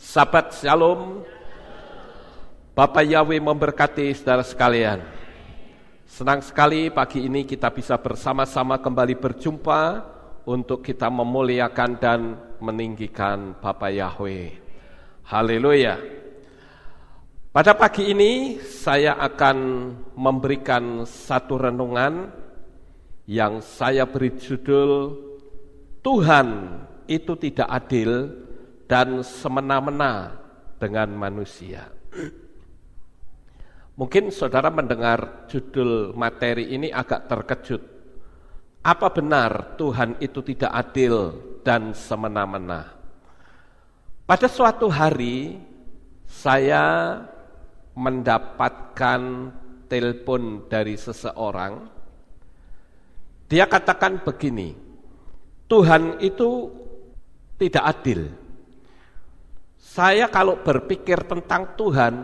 Sahabat Shalom, Bapak Yahweh memberkati saudara sekalian. Senang sekali pagi ini kita bisa bersama-sama kembali berjumpa untuk kita memuliakan dan meninggikan Bapak Yahweh. Haleluya. Pada pagi ini saya akan memberikan satu renungan yang saya beri judul Tuhan itu tidak adil dan semena-mena dengan manusia. Mungkin saudara mendengar judul materi ini agak terkejut. Apa benar Tuhan itu tidak adil dan semena-mena? Pada suatu hari saya mendapatkan telepon dari seseorang. Dia katakan begini, Tuhan itu tidak adil. Saya kalau berpikir tentang Tuhan,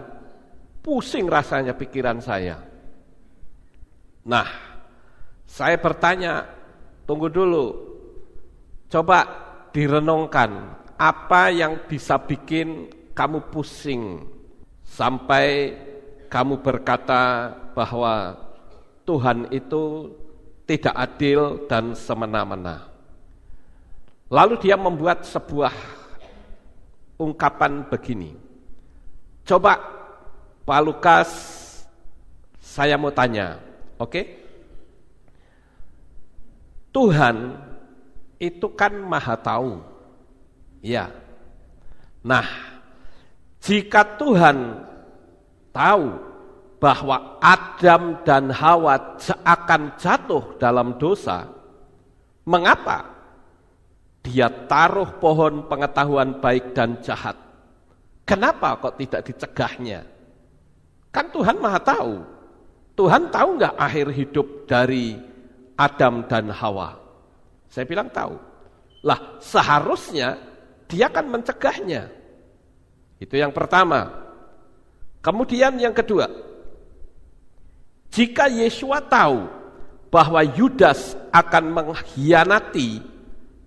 pusing rasanya pikiran saya. Nah, saya bertanya, tunggu dulu. Coba direnungkan, apa yang bisa bikin kamu pusing sampai kamu berkata bahwa Tuhan itu tidak adil dan semena-mena. Lalu dia membuat sebuah ungkapan begini. Coba Pak Lukas saya mau tanya, oke? Okay? Tuhan itu kan maha tahu. Ya. Nah, jika Tuhan tahu bahwa Adam dan Hawa akan jatuh dalam dosa, mengapa dia taruh pohon pengetahuan baik dan jahat. Kenapa kok tidak dicegahnya? Kan Tuhan maha tahu. Tuhan tahu nggak akhir hidup dari Adam dan Hawa? Saya bilang tahu. Lah seharusnya dia akan mencegahnya. Itu yang pertama. Kemudian yang kedua, jika Yesua tahu bahwa Yudas akan mengkhianati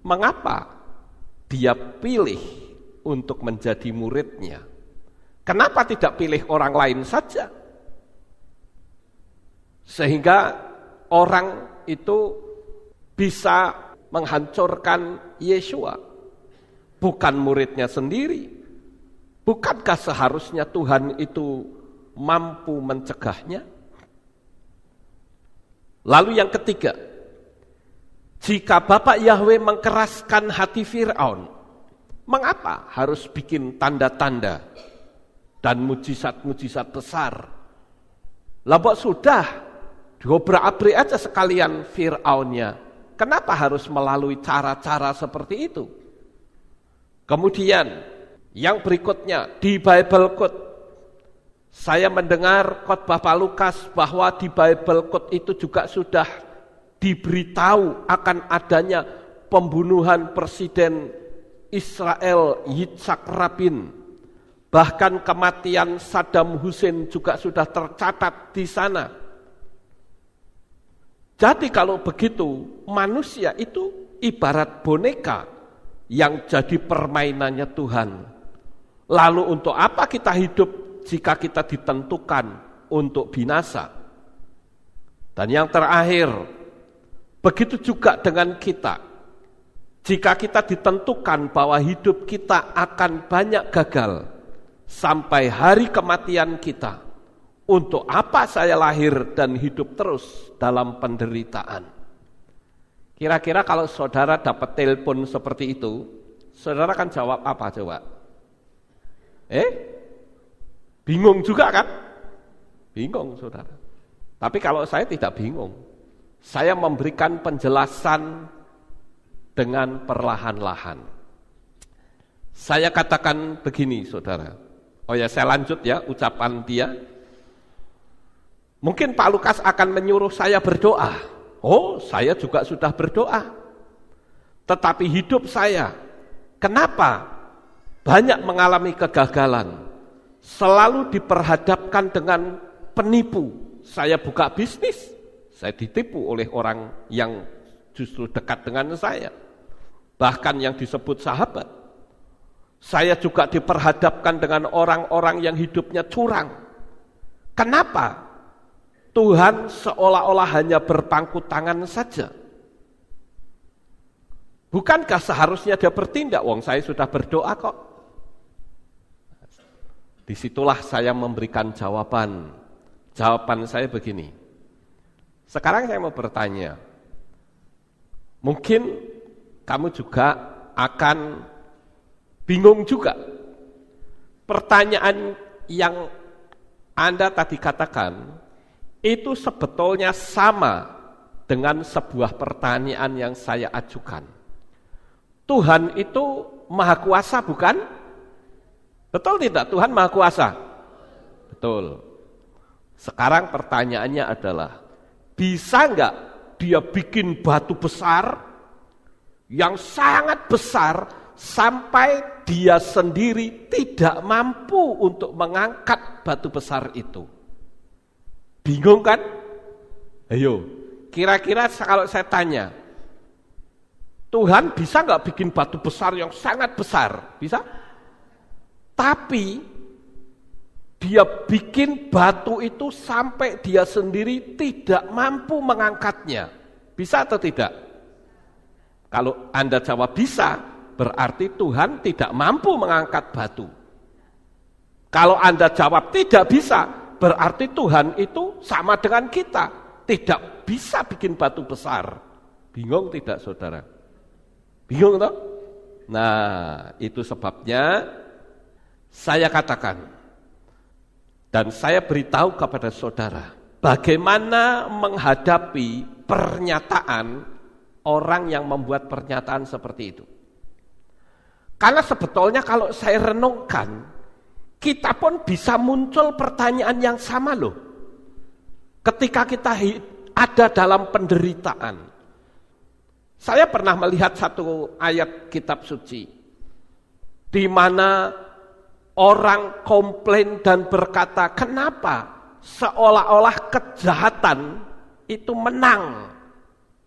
Mengapa dia pilih untuk menjadi muridnya? Kenapa tidak pilih orang lain saja? Sehingga orang itu bisa menghancurkan Yesua, bukan muridnya sendiri. Bukankah seharusnya Tuhan itu mampu mencegahnya? Lalu yang ketiga, jika Bapak Yahweh mengkeraskan hati Fir'aun, mengapa harus bikin tanda-tanda dan mujizat-mujizat besar? Labok sudah, diobrak-abrik aja sekalian Fir'aunnya. Kenapa harus melalui cara-cara seperti itu? Kemudian, yang berikutnya di Bible Code, saya mendengar khotbah Pak Lukas bahwa di Bible Code itu juga sudah diberitahu akan adanya pembunuhan Presiden Israel Yitzhak Rabin. Bahkan kematian Saddam Hussein juga sudah tercatat di sana. Jadi kalau begitu manusia itu ibarat boneka yang jadi permainannya Tuhan. Lalu untuk apa kita hidup jika kita ditentukan untuk binasa? Dan yang terakhir, Begitu juga dengan kita. Jika kita ditentukan bahwa hidup kita akan banyak gagal sampai hari kematian kita, untuk apa saya lahir dan hidup terus dalam penderitaan? Kira-kira kalau saudara dapat telepon seperti itu, saudara akan jawab apa coba? Eh? Bingung juga kan? Bingung saudara. Tapi kalau saya tidak bingung, saya memberikan penjelasan dengan perlahan-lahan. Saya katakan begini, saudara. Oh ya, saya lanjut ya ucapan dia. Mungkin Pak Lukas akan menyuruh saya berdoa. Oh, saya juga sudah berdoa. Tetapi hidup saya, kenapa banyak mengalami kegagalan? Selalu diperhadapkan dengan penipu. Saya buka bisnis, saya ditipu oleh orang yang justru dekat dengan saya. Bahkan yang disebut sahabat. Saya juga diperhadapkan dengan orang-orang yang hidupnya curang. Kenapa? Tuhan seolah-olah hanya berpangku tangan saja. Bukankah seharusnya dia bertindak? Wong saya sudah berdoa kok. Disitulah saya memberikan jawaban. Jawaban saya begini. Sekarang saya mau bertanya, mungkin kamu juga akan bingung juga. Pertanyaan yang Anda tadi katakan, itu sebetulnya sama dengan sebuah pertanyaan yang saya ajukan. Tuhan itu maha kuasa bukan? Betul tidak? Tuhan maha kuasa. Betul. Sekarang pertanyaannya adalah, bisa enggak dia bikin batu besar yang sangat besar sampai dia sendiri tidak mampu untuk mengangkat batu besar itu. Bingung kan? Ayo, kira-kira kalau saya tanya, Tuhan bisa nggak bikin batu besar yang sangat besar? Bisa? Tapi dia bikin batu itu sampai dia sendiri tidak mampu mengangkatnya. Bisa atau tidak? Kalau Anda jawab bisa, berarti Tuhan tidak mampu mengangkat batu. Kalau Anda jawab tidak bisa, berarti Tuhan itu sama dengan kita, tidak bisa bikin batu besar. Bingung tidak saudara? Bingung toh? Nah, itu sebabnya saya katakan dan saya beritahu kepada saudara, bagaimana menghadapi pernyataan orang yang membuat pernyataan seperti itu. Karena sebetulnya kalau saya renungkan, kita pun bisa muncul pertanyaan yang sama loh. Ketika kita ada dalam penderitaan. Saya pernah melihat satu ayat kitab suci di mana orang komplain dan berkata, "Kenapa seolah-olah kejahatan itu menang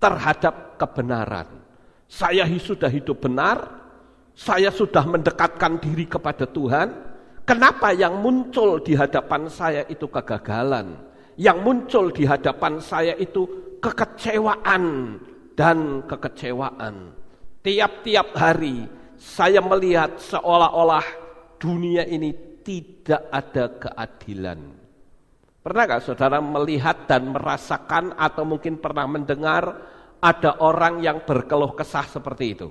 terhadap kebenaran? Saya sudah hidup benar, saya sudah mendekatkan diri kepada Tuhan. Kenapa yang muncul di hadapan saya itu kegagalan? Yang muncul di hadapan saya itu kekecewaan dan kekecewaan. Tiap-tiap hari saya melihat seolah-olah dunia ini tidak ada keadilan. Pernahkah saudara melihat dan merasakan atau mungkin pernah mendengar ada orang yang berkeluh kesah seperti itu?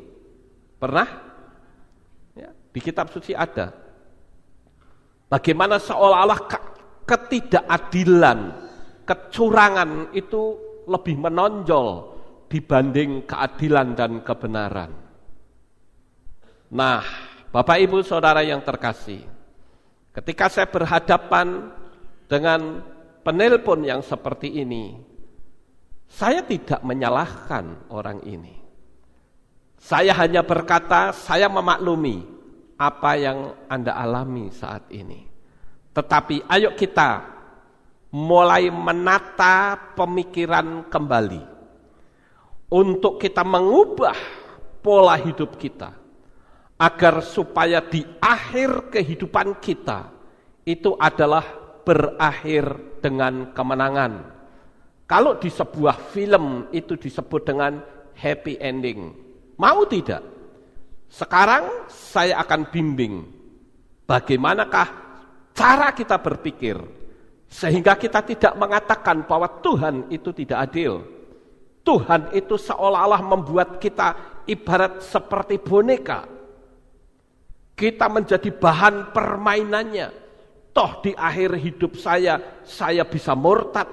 Pernah? Ya, di kitab suci ada. Bagaimana seolah-olah ketidakadilan, kecurangan itu lebih menonjol dibanding keadilan dan kebenaran. Nah, Bapak Ibu Saudara yang terkasih, ketika saya berhadapan dengan penelpon yang seperti ini, saya tidak menyalahkan orang ini. Saya hanya berkata, saya memaklumi apa yang Anda alami saat ini. Tetapi ayo kita mulai menata pemikiran kembali untuk kita mengubah pola hidup kita agar supaya di akhir kehidupan kita itu adalah berakhir dengan kemenangan. Kalau di sebuah film itu disebut dengan happy ending. Mau tidak? Sekarang saya akan bimbing bagaimanakah cara kita berpikir sehingga kita tidak mengatakan bahwa Tuhan itu tidak adil. Tuhan itu seolah-olah membuat kita ibarat seperti boneka kita menjadi bahan permainannya. Toh di akhir hidup saya, saya bisa murtad.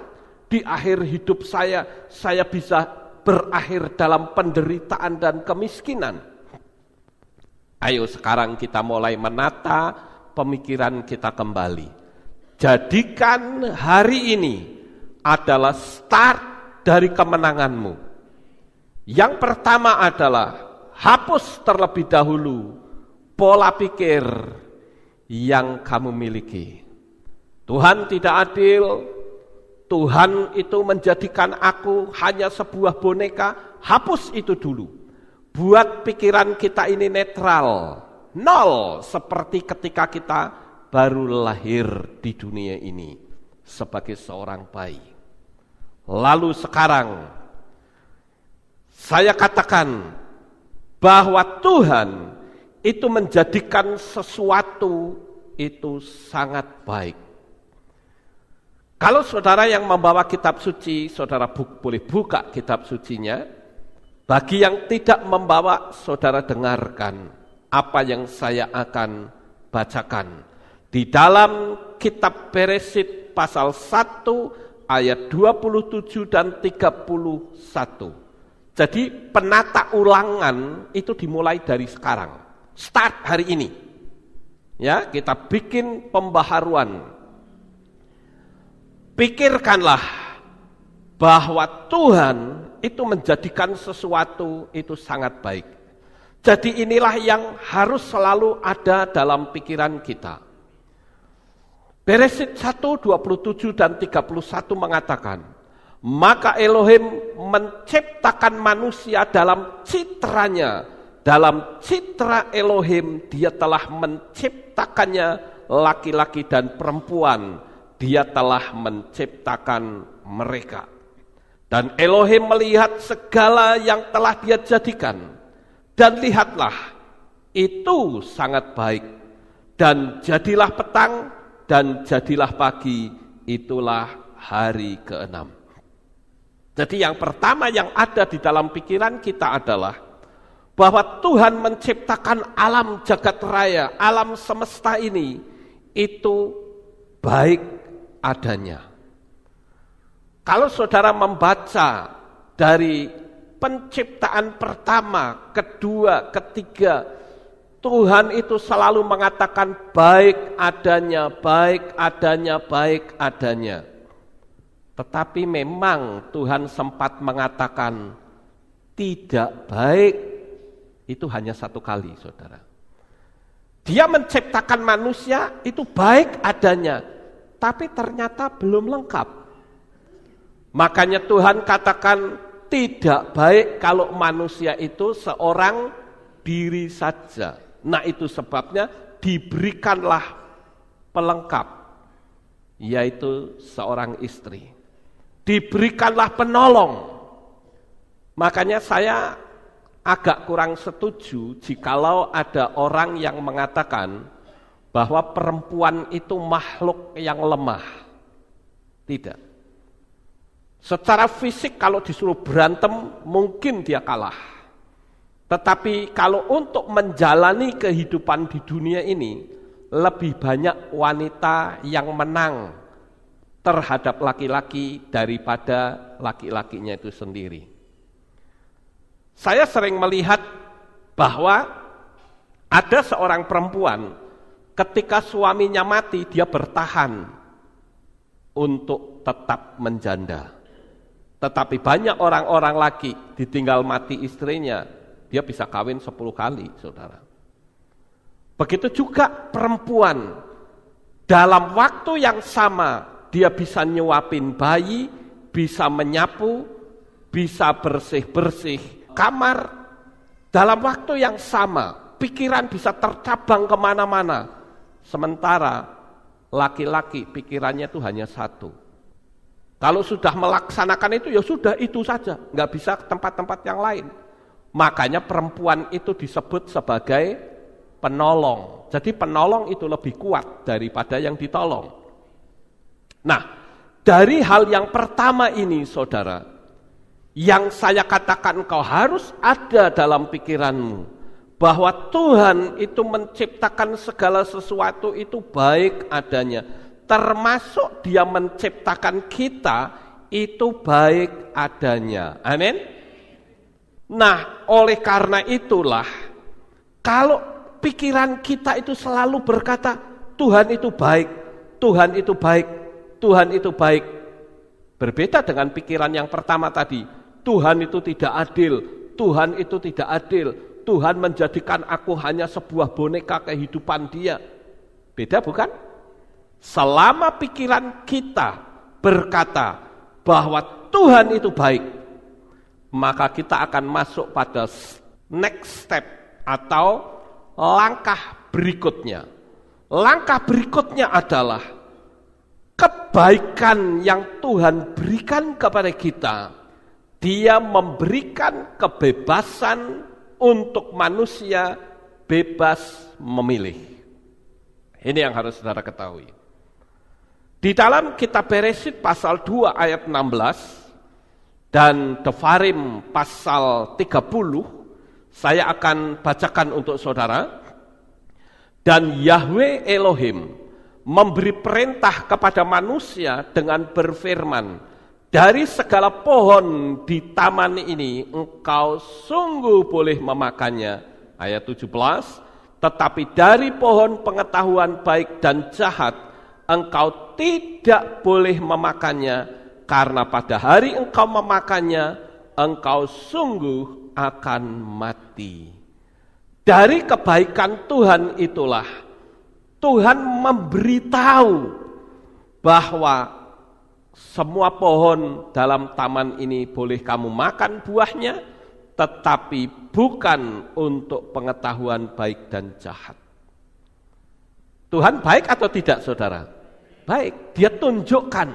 Di akhir hidup saya, saya bisa berakhir dalam penderitaan dan kemiskinan. Ayo sekarang kita mulai menata pemikiran kita kembali. Jadikan hari ini adalah start dari kemenanganmu. Yang pertama adalah hapus terlebih dahulu pola pikir yang kamu miliki. Tuhan tidak adil, Tuhan itu menjadikan aku hanya sebuah boneka, hapus itu dulu. Buat pikiran kita ini netral, nol seperti ketika kita baru lahir di dunia ini sebagai seorang bayi. Lalu sekarang saya katakan bahwa Tuhan itu menjadikan sesuatu itu sangat baik. Kalau saudara yang membawa kitab suci, saudara bu boleh buka kitab sucinya. Bagi yang tidak membawa, saudara dengarkan apa yang saya akan bacakan. Di dalam kitab Peresit pasal 1 ayat 27 dan 31. Jadi penata ulangan itu dimulai dari sekarang. Start hari ini. Ya, kita bikin pembaharuan. Pikirkanlah bahwa Tuhan itu menjadikan sesuatu itu sangat baik. Jadi inilah yang harus selalu ada dalam pikiran kita. Beresit 1, 27 dan 31 mengatakan, Maka Elohim menciptakan manusia dalam citranya, dalam citra Elohim dia telah menciptakannya laki-laki dan perempuan. Dia telah menciptakan mereka. Dan Elohim melihat segala yang telah dia jadikan. Dan lihatlah, itu sangat baik. Dan jadilah petang dan jadilah pagi, itulah hari keenam. Jadi yang pertama yang ada di dalam pikiran kita adalah bahwa Tuhan menciptakan alam jagat raya, alam semesta ini itu baik adanya. Kalau saudara membaca dari penciptaan pertama, kedua, ketiga, Tuhan itu selalu mengatakan baik adanya, baik adanya, baik adanya. Tetapi memang Tuhan sempat mengatakan tidak baik itu hanya satu kali, saudara. Dia menciptakan manusia itu baik adanya, tapi ternyata belum lengkap. Makanya Tuhan katakan tidak baik kalau manusia itu seorang diri saja. Nah itu sebabnya diberikanlah pelengkap, yaitu seorang istri. Diberikanlah penolong. Makanya saya agak kurang setuju jikalau ada orang yang mengatakan bahwa perempuan itu makhluk yang lemah. Tidak. Secara fisik kalau disuruh berantem mungkin dia kalah. Tetapi kalau untuk menjalani kehidupan di dunia ini, lebih banyak wanita yang menang terhadap laki-laki daripada laki-lakinya itu sendiri. Saya sering melihat bahwa ada seorang perempuan ketika suaminya mati dia bertahan untuk tetap menjanda. Tetapi banyak orang-orang laki ditinggal mati istrinya, dia bisa kawin 10 kali, Saudara. Begitu juga perempuan dalam waktu yang sama dia bisa nyuapin bayi, bisa menyapu, bisa bersih-bersih, kamar, dalam waktu yang sama, pikiran bisa tercabang kemana-mana. Sementara laki-laki pikirannya itu hanya satu. Kalau sudah melaksanakan itu ya sudah itu saja, nggak bisa ke tempat-tempat yang lain. Makanya perempuan itu disebut sebagai penolong. Jadi penolong itu lebih kuat daripada yang ditolong. Nah, dari hal yang pertama ini saudara, yang saya katakan kau harus ada dalam pikiranmu bahwa Tuhan itu menciptakan segala sesuatu itu baik adanya termasuk dia menciptakan kita itu baik adanya amin nah oleh karena itulah kalau pikiran kita itu selalu berkata Tuhan itu baik Tuhan itu baik Tuhan itu baik berbeda dengan pikiran yang pertama tadi Tuhan itu tidak adil, Tuhan itu tidak adil, Tuhan menjadikan aku hanya sebuah boneka kehidupan dia. Beda bukan? Selama pikiran kita berkata bahwa Tuhan itu baik, maka kita akan masuk pada next step atau langkah berikutnya. Langkah berikutnya adalah kebaikan yang Tuhan berikan kepada kita dia memberikan kebebasan untuk manusia bebas memilih. Ini yang harus saudara ketahui. Di dalam kitab Beresit pasal 2 ayat 16 dan Tefarim pasal 30 saya akan bacakan untuk saudara. Dan Yahweh Elohim memberi perintah kepada manusia dengan berfirman, dari segala pohon di taman ini engkau sungguh boleh memakannya. Ayat 17, tetapi dari pohon pengetahuan baik dan jahat engkau tidak boleh memakannya karena pada hari engkau memakannya engkau sungguh akan mati. Dari kebaikan Tuhan itulah Tuhan memberitahu bahwa semua pohon dalam taman ini boleh kamu makan buahnya, tetapi bukan untuk pengetahuan baik dan jahat. Tuhan baik atau tidak saudara? Baik, dia tunjukkan.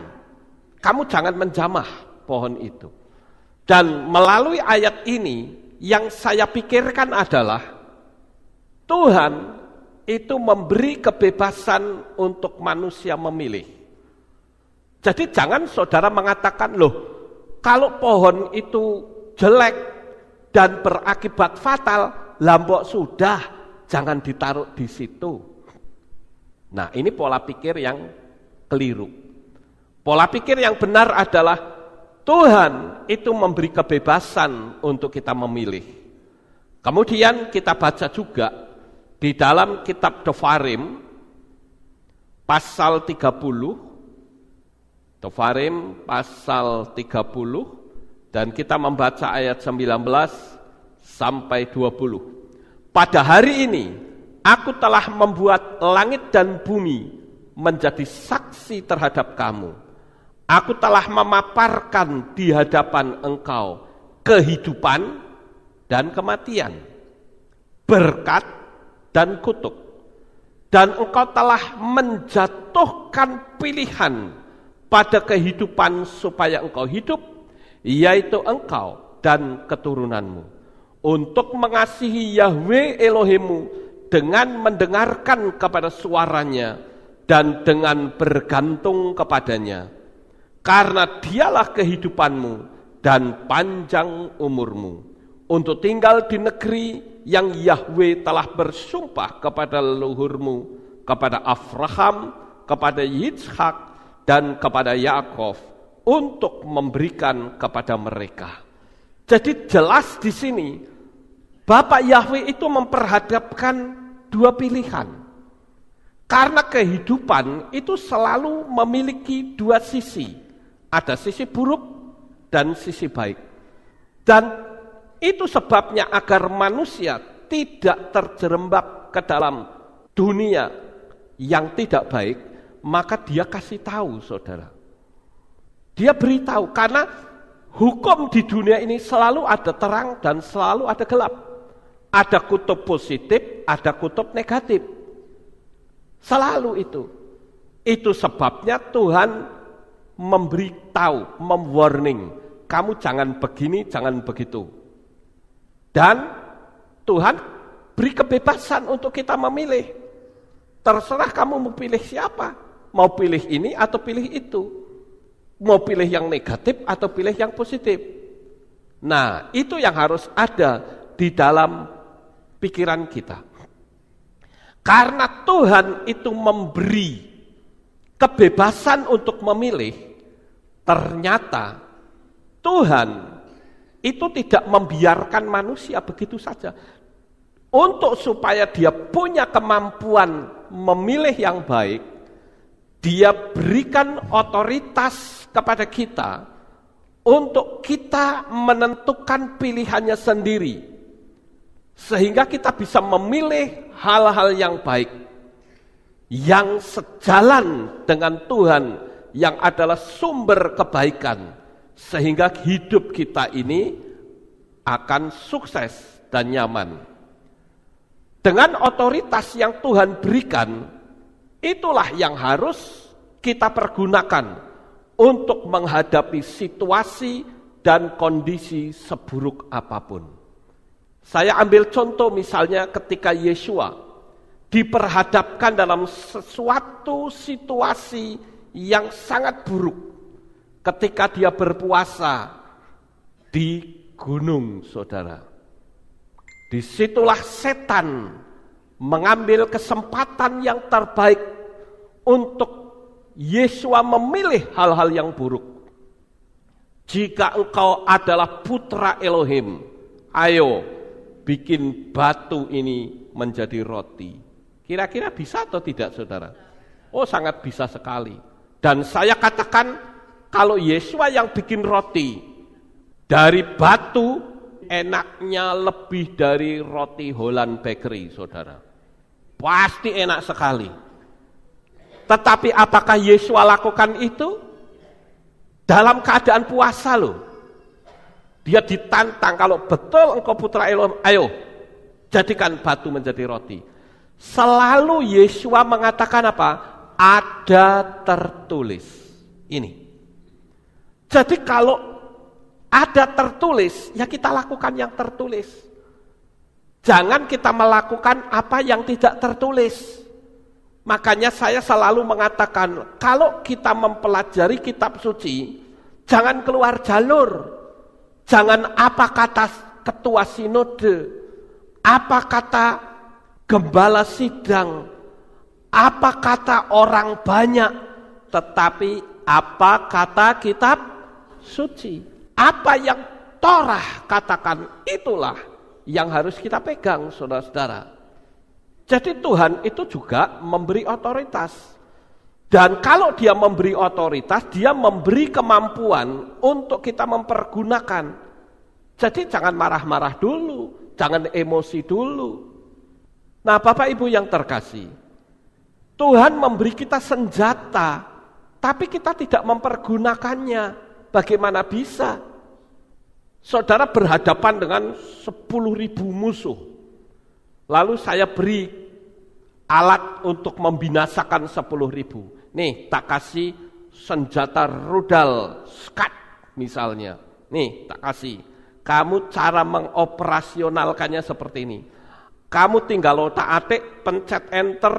Kamu jangan menjamah pohon itu. Dan melalui ayat ini yang saya pikirkan adalah Tuhan itu memberi kebebasan untuk manusia memilih. Jadi jangan saudara mengatakan, loh, kalau pohon itu jelek dan berakibat fatal, lambok sudah, jangan ditaruh di situ. Nah, ini pola pikir yang keliru. Pola pikir yang benar adalah Tuhan itu memberi kebebasan untuk kita memilih. Kemudian kita baca juga di dalam kitab Devarim pasal 30 Tofarim pasal 30 dan kita membaca ayat 19 sampai 20. Pada hari ini aku telah membuat langit dan bumi menjadi saksi terhadap kamu. Aku telah memaparkan di hadapan engkau kehidupan dan kematian, berkat dan kutuk. Dan engkau telah menjatuhkan pilihan pada kehidupan supaya engkau hidup, yaitu engkau dan keturunanmu. Untuk mengasihi Yahweh Elohimu dengan mendengarkan kepada suaranya dan dengan bergantung kepadanya. Karena dialah kehidupanmu dan panjang umurmu. Untuk tinggal di negeri yang Yahweh telah bersumpah kepada leluhurmu, kepada Abraham, kepada Yitzhak, dan kepada Yakov untuk memberikan kepada mereka. Jadi jelas di sini Bapak Yahweh itu memperhadapkan dua pilihan. Karena kehidupan itu selalu memiliki dua sisi. Ada sisi buruk dan sisi baik. Dan itu sebabnya agar manusia tidak terjerembab ke dalam dunia yang tidak baik maka dia kasih tahu saudara. Dia beritahu karena hukum di dunia ini selalu ada terang dan selalu ada gelap. Ada kutub positif, ada kutub negatif. Selalu itu. Itu sebabnya Tuhan memberitahu, memwarning, kamu jangan begini, jangan begitu. Dan Tuhan beri kebebasan untuk kita memilih. Terserah kamu memilih siapa mau pilih ini atau pilih itu. Mau pilih yang negatif atau pilih yang positif. Nah, itu yang harus ada di dalam pikiran kita. Karena Tuhan itu memberi kebebasan untuk memilih, ternyata Tuhan itu tidak membiarkan manusia begitu saja. Untuk supaya dia punya kemampuan memilih yang baik, dia berikan otoritas kepada kita untuk kita menentukan pilihannya sendiri, sehingga kita bisa memilih hal-hal yang baik yang sejalan dengan Tuhan, yang adalah sumber kebaikan, sehingga hidup kita ini akan sukses dan nyaman. Dengan otoritas yang Tuhan berikan, Itulah yang harus kita pergunakan untuk menghadapi situasi dan kondisi seburuk apapun. Saya ambil contoh misalnya ketika Yesua diperhadapkan dalam sesuatu situasi yang sangat buruk. Ketika dia berpuasa di gunung, saudara. Disitulah setan mengambil kesempatan yang terbaik untuk Yesua memilih hal-hal yang buruk. Jika engkau adalah putra Elohim, ayo bikin batu ini menjadi roti. Kira-kira bisa atau tidak saudara? Oh sangat bisa sekali. Dan saya katakan kalau Yesua yang bikin roti dari batu enaknya lebih dari roti Holland Bakery, saudara. Pasti enak sekali. Tetapi apakah Yesus lakukan itu? Dalam keadaan puasa loh. Dia ditantang kalau betul engkau putra Elohim, ayo jadikan batu menjadi roti. Selalu Yesus mengatakan apa? Ada tertulis. Ini. Jadi kalau ada tertulis, ya kita lakukan yang tertulis. Jangan kita melakukan apa yang tidak tertulis. Makanya saya selalu mengatakan, kalau kita mempelajari kitab suci, jangan keluar jalur. Jangan apa kata ketua sinode, apa kata gembala sidang, apa kata orang banyak, tetapi apa kata kitab suci. Apa yang Torah katakan itulah yang harus kita pegang saudara-saudara. Jadi Tuhan itu juga memberi otoritas. Dan kalau dia memberi otoritas, dia memberi kemampuan untuk kita mempergunakan. Jadi jangan marah-marah dulu, jangan emosi dulu. Nah Bapak Ibu yang terkasih, Tuhan memberi kita senjata, tapi kita tidak mempergunakannya. Bagaimana bisa? Saudara berhadapan dengan ribu musuh. Lalu saya beri alat untuk membinasakan ribu. Nih, tak kasih senjata rudal skat misalnya. Nih, tak kasih. Kamu cara mengoperasionalkannya seperti ini. Kamu tinggal otak-atik, pencet enter,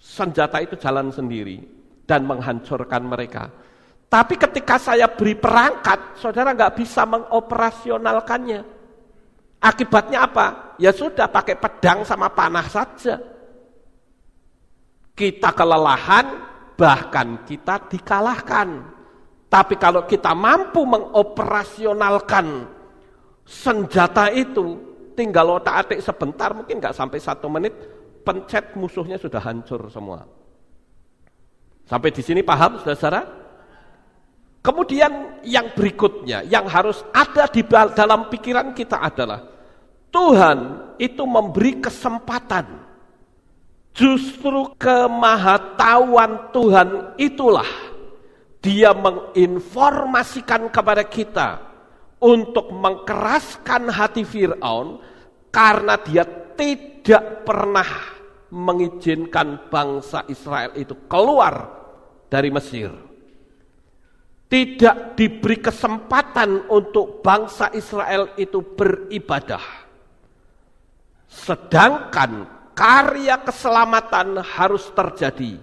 senjata itu jalan sendiri dan menghancurkan mereka. Tapi ketika saya beri perangkat, saudara nggak bisa mengoperasionalkannya. Akibatnya apa? Ya sudah pakai pedang sama panah saja. Kita kelelahan, bahkan kita dikalahkan. Tapi kalau kita mampu mengoperasionalkan senjata itu, tinggal otak-atik sebentar, mungkin nggak sampai satu menit, pencet musuhnya sudah hancur semua. Sampai di sini paham, saudara-saudara? Kemudian yang berikutnya yang harus ada di dalam pikiran kita adalah Tuhan itu memberi kesempatan. Justru kemahatauan Tuhan itulah dia menginformasikan kepada kita untuk mengkeraskan hati Firaun karena dia tidak pernah mengizinkan bangsa Israel itu keluar dari Mesir tidak diberi kesempatan untuk bangsa Israel itu beribadah. Sedangkan karya keselamatan harus terjadi,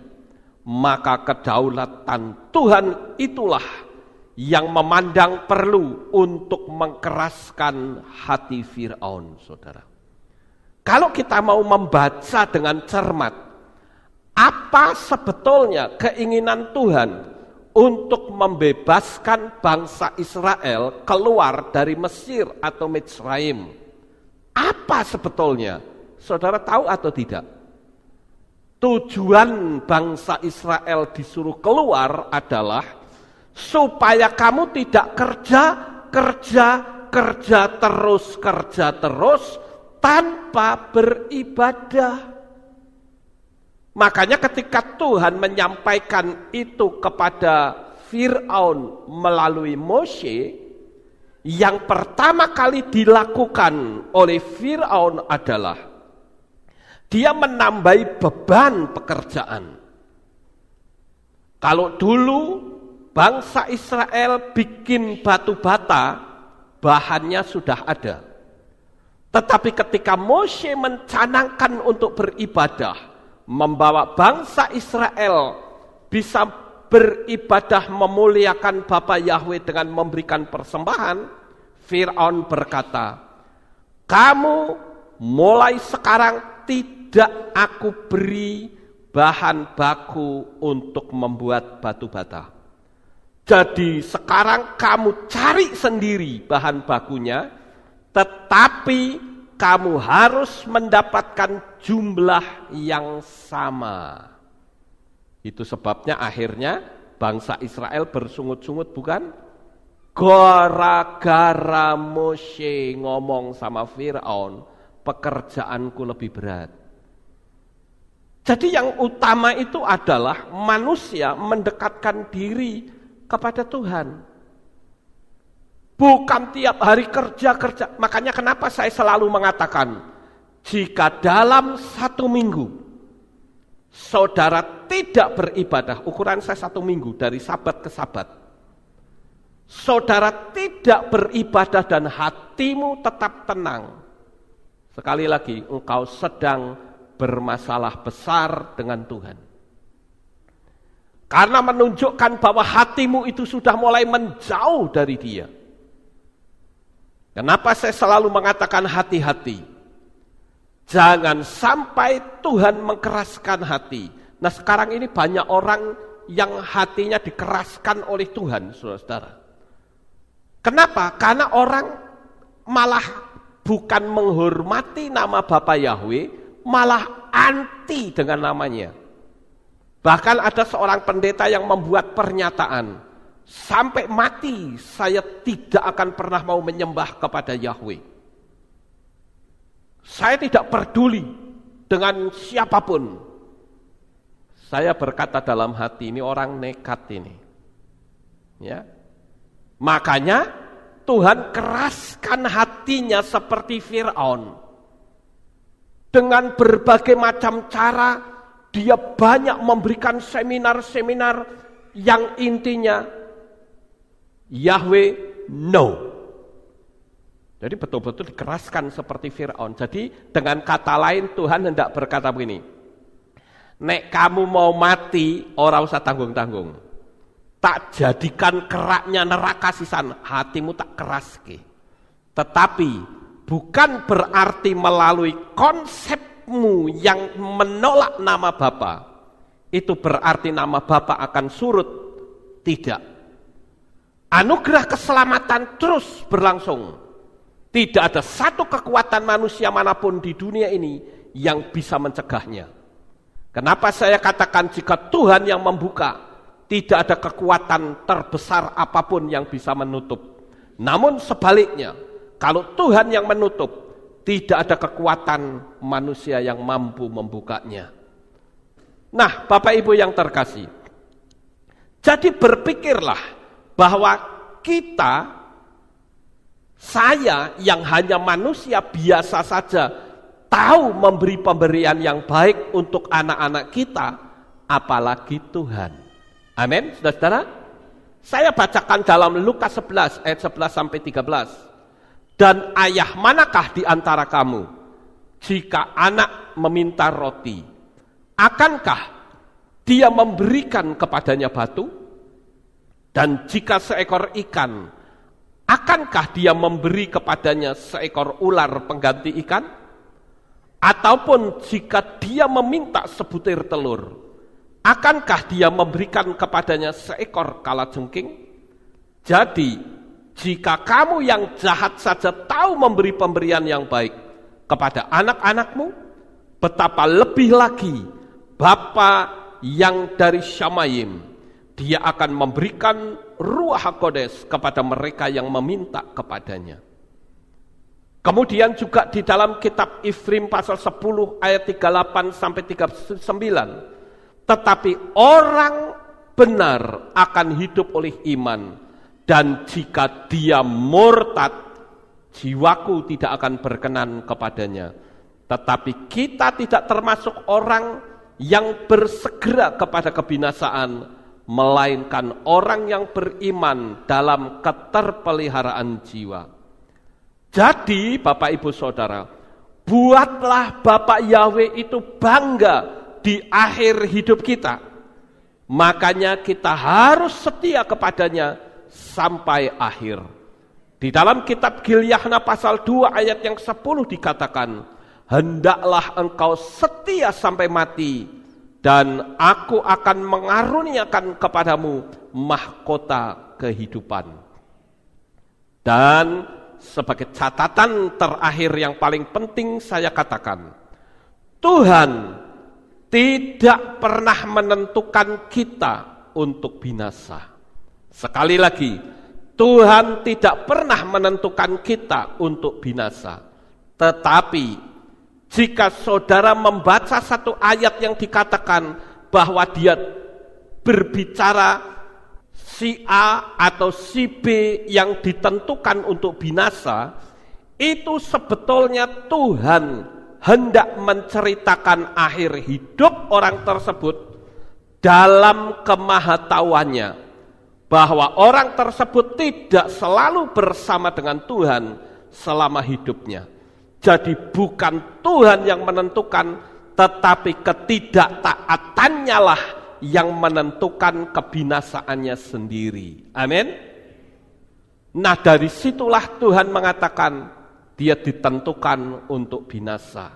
maka kedaulatan Tuhan itulah yang memandang perlu untuk mengkeraskan hati Firaun, saudara. Kalau kita mau membaca dengan cermat, apa sebetulnya keinginan Tuhan untuk membebaskan bangsa Israel keluar dari Mesir atau Mitzrayim. Apa sebetulnya? Saudara tahu atau tidak? Tujuan bangsa Israel disuruh keluar adalah supaya kamu tidak kerja, kerja, kerja terus, kerja terus tanpa beribadah. Makanya ketika Tuhan menyampaikan itu kepada Fir'aun melalui Moshe, yang pertama kali dilakukan oleh Fir'aun adalah dia menambahi beban pekerjaan. Kalau dulu bangsa Israel bikin batu bata, bahannya sudah ada. Tetapi ketika Moshe mencanangkan untuk beribadah, membawa bangsa Israel bisa beribadah memuliakan Bapa Yahweh dengan memberikan persembahan, Fir'aun berkata, "Kamu mulai sekarang tidak aku beri bahan baku untuk membuat batu bata." Jadi sekarang kamu cari sendiri bahan bakunya, tetapi kamu harus mendapatkan jumlah yang sama. Itu sebabnya akhirnya bangsa Israel bersungut-sungut bukan? Gara-gara Moshe ngomong sama Fir'aun, pekerjaanku lebih berat. Jadi yang utama itu adalah manusia mendekatkan diri kepada Tuhan. Bukan tiap hari kerja-kerja. Makanya kenapa saya selalu mengatakan, jika dalam satu minggu, saudara tidak beribadah, ukuran saya satu minggu, dari sabat ke sabat, saudara tidak beribadah dan hatimu tetap tenang. Sekali lagi, engkau sedang bermasalah besar dengan Tuhan. Karena menunjukkan bahwa hatimu itu sudah mulai menjauh dari dia. Kenapa saya selalu mengatakan hati-hati? Jangan sampai Tuhan mengkeraskan hati. Nah sekarang ini banyak orang yang hatinya dikeraskan oleh Tuhan, saudara-saudara. Kenapa? Karena orang malah bukan menghormati nama Bapak Yahweh, malah anti dengan namanya. Bahkan ada seorang pendeta yang membuat pernyataan, Sampai mati saya tidak akan pernah mau menyembah kepada Yahweh. Saya tidak peduli dengan siapapun. Saya berkata dalam hati ini orang nekat ini. Ya. Makanya Tuhan keraskan hatinya seperti Firaun. Dengan berbagai macam cara dia banyak memberikan seminar-seminar yang intinya Yahweh no. Jadi betul-betul dikeraskan seperti Fir'aun. Jadi dengan kata lain Tuhan hendak berkata begini, Nek kamu mau mati, orang usah tanggung-tanggung. Tak jadikan keraknya neraka sisan, hatimu tak keras ke. Tetapi bukan berarti melalui konsepmu yang menolak nama Bapa, itu berarti nama Bapa akan surut. Tidak, Anugerah keselamatan terus berlangsung. Tidak ada satu kekuatan manusia manapun di dunia ini yang bisa mencegahnya. Kenapa saya katakan jika Tuhan yang membuka, tidak ada kekuatan terbesar apapun yang bisa menutup. Namun sebaliknya, kalau Tuhan yang menutup, tidak ada kekuatan manusia yang mampu membukanya. Nah, Bapak Ibu yang terkasih, jadi berpikirlah bahwa kita, saya yang hanya manusia biasa saja, tahu memberi pemberian yang baik untuk anak-anak kita, apalagi Tuhan. Amin, saudara-saudara. Saya bacakan dalam Lukas 11 ayat 11 sampai 13. Dan ayah manakah di antara kamu jika anak meminta roti? Akankah dia memberikan kepadanya batu? Dan jika seekor ikan, akankah dia memberi kepadanya seekor ular pengganti ikan? Ataupun jika dia meminta sebutir telur, akankah dia memberikan kepadanya seekor kalajengking? Jadi, jika kamu yang jahat saja tahu memberi pemberian yang baik kepada anak-anakmu, betapa lebih lagi Bapa yang dari Syamayim, dia akan memberikan ruah kodes kepada mereka yang meminta kepadanya. Kemudian juga di dalam kitab Ifrim pasal 10 ayat 38 sampai 39. Tetapi orang benar akan hidup oleh iman. Dan jika dia murtad, jiwaku tidak akan berkenan kepadanya. Tetapi kita tidak termasuk orang yang bersegera kepada kebinasaan, melainkan orang yang beriman dalam keterpeliharaan jiwa. Jadi, Bapak Ibu Saudara, buatlah Bapak Yahweh itu bangga di akhir hidup kita. Makanya kita harus setia kepadanya sampai akhir. Di dalam kitab Gilyahna pasal 2 ayat yang 10 dikatakan, Hendaklah engkau setia sampai mati, dan aku akan mengaruniakan kepadamu mahkota kehidupan. Dan sebagai catatan terakhir yang paling penting saya katakan, Tuhan tidak pernah menentukan kita untuk binasa. Sekali lagi, Tuhan tidak pernah menentukan kita untuk binasa. Tetapi jika saudara membaca satu ayat yang dikatakan bahwa dia berbicara si A atau si B yang ditentukan untuk binasa, itu sebetulnya Tuhan hendak menceritakan akhir hidup orang tersebut dalam kemahatauannya bahwa orang tersebut tidak selalu bersama dengan Tuhan selama hidupnya. Jadi bukan Tuhan yang menentukan, tetapi ketidaktaatannya lah yang menentukan kebinasaannya sendiri. Amin. Nah dari situlah Tuhan mengatakan dia ditentukan untuk binasa.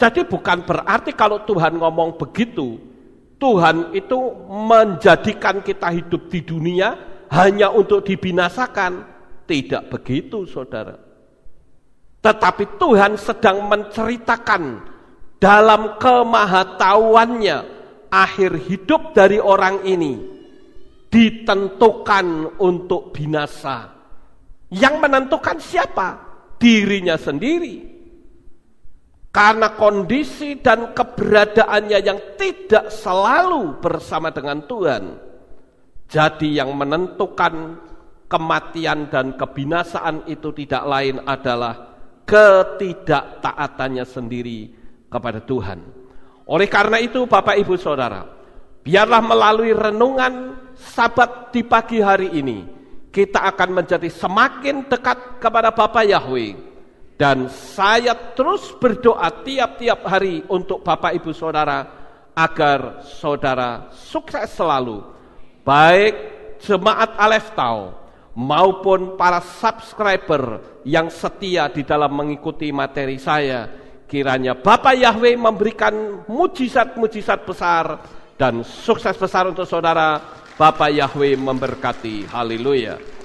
Jadi bukan berarti kalau Tuhan ngomong begitu, Tuhan itu menjadikan kita hidup di dunia hanya untuk dibinasakan. Tidak begitu saudara. Tetapi Tuhan sedang menceritakan dalam kemahatauannya akhir hidup dari orang ini ditentukan untuk binasa. Yang menentukan siapa? Dirinya sendiri. Karena kondisi dan keberadaannya yang tidak selalu bersama dengan Tuhan. Jadi yang menentukan kematian dan kebinasaan itu tidak lain adalah ketidaktaatannya sendiri kepada Tuhan. Oleh karena itu, Bapak Ibu Saudara, biarlah melalui renungan Sabat di pagi hari ini, kita akan menjadi semakin dekat kepada Bapak Yahweh. Dan saya terus berdoa tiap-tiap hari untuk Bapak Ibu Saudara agar saudara sukses selalu, baik jemaat Alef Tau maupun para subscriber yang setia di dalam mengikuti materi saya. Kiranya Bapak Yahweh memberikan mujizat-mujizat besar dan sukses besar untuk saudara. Bapak Yahweh memberkati. Haleluya.